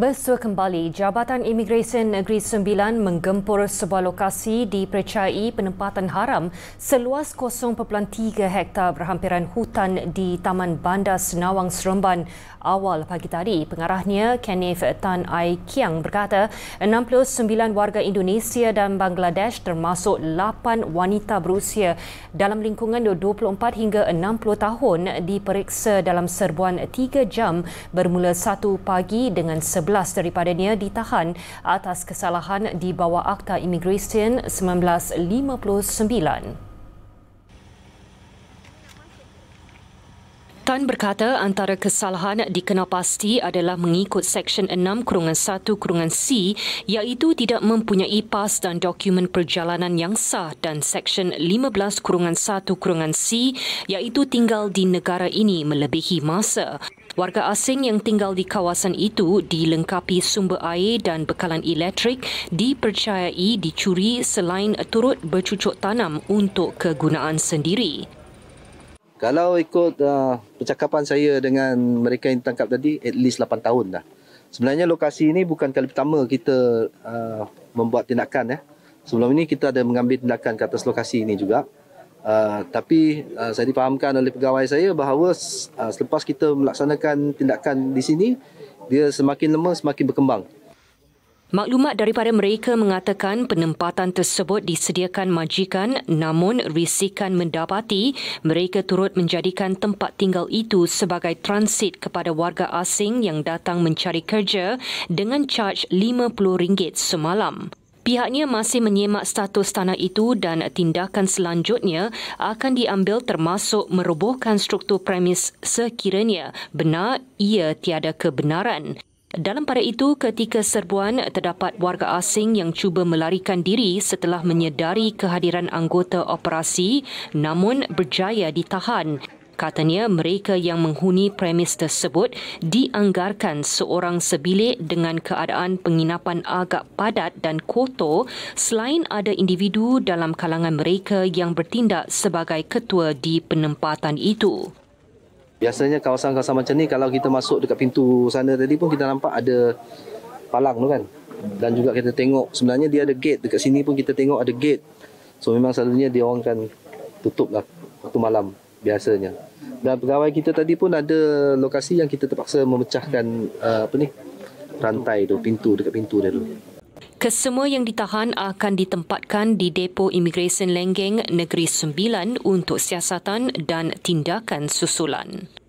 Bersua kembali, Jabatan Imigresen Negeri Sembilan menggempur sebuah lokasi dipercayai penempatan haram seluas 0.3 hektar berhampiran hutan di Taman Bandar Senawang Seremban awal pagi tadi. Pengarahnya, Kenneth Tan Ai Kiang berkata, 69 warga Indonesia dan Bangladesh termasuk 8 wanita berusia dalam lingkungan 24 hingga 60 tahun diperiksa dalam serbuan 3 jam bermula 1 pagi dengan 11 daripadanya ditahan atas kesalahan di bawah Akta Immigration 1959. Tan berkata antara kesalahan dikenal pasti adalah mengikut Seksyen 6 Kurungan 1 Kurungan C iaitu tidak mempunyai pas dan dokumen perjalanan yang sah dan Seksyen 15 Kurungan 1 Kurungan C iaitu tinggal di negara ini melebihi masa. Warga asing yang tinggal di kawasan itu dilengkapi sumber air dan bekalan elektrik dipercayai dicuri selain turut bercucuk tanam untuk kegunaan sendiri. Kalau ikut uh, percakapan saya dengan mereka yang tangkap tadi, at least 8 tahun dah. Sebenarnya lokasi ini bukan kali pertama kita uh, membuat tindakan. Ya. Sebelum ini kita ada mengambil tindakan ke atas lokasi ini juga. Uh, tapi uh, saya dipahamkan oleh pegawai saya bahawa uh, selepas kita melaksanakan tindakan di sini, dia semakin lemah, semakin berkembang. Maklumat daripada mereka mengatakan penempatan tersebut disediakan majikan namun risikan mendapati mereka turut menjadikan tempat tinggal itu sebagai transit kepada warga asing yang datang mencari kerja dengan caj RM50 semalam. Pihaknya masih menyemak status tanah itu dan tindakan selanjutnya akan diambil termasuk merobohkan struktur premis sekiranya benar ia tiada kebenaran. Dalam pada itu, ketika serbuan terdapat warga asing yang cuba melarikan diri setelah menyedari kehadiran anggota operasi namun berjaya ditahan. Katanya mereka yang menghuni premis tersebut dianggarkan seorang sebilik dengan keadaan penginapan agak padat dan kotor selain ada individu dalam kalangan mereka yang bertindak sebagai ketua di penempatan itu. Biasanya kawasan-kawasan macam ni kalau kita masuk dekat pintu sana tadi pun kita nampak ada palang tu kan. Dan juga kita tengok sebenarnya dia ada gate dekat sini pun kita tengok ada gate. So memang selalunya dia orang kan tutup lah waktu malam biasanya. Dan pegawai kita tadi pun ada lokasi yang kita terpaksa memecahkan uh, apa ni rantai tu, pintu dekat pintu dia tu. Kesemua yang ditahan akan ditempatkan di depo imigresen Lenggeng Negeri Sembilan untuk siasatan dan tindakan susulan.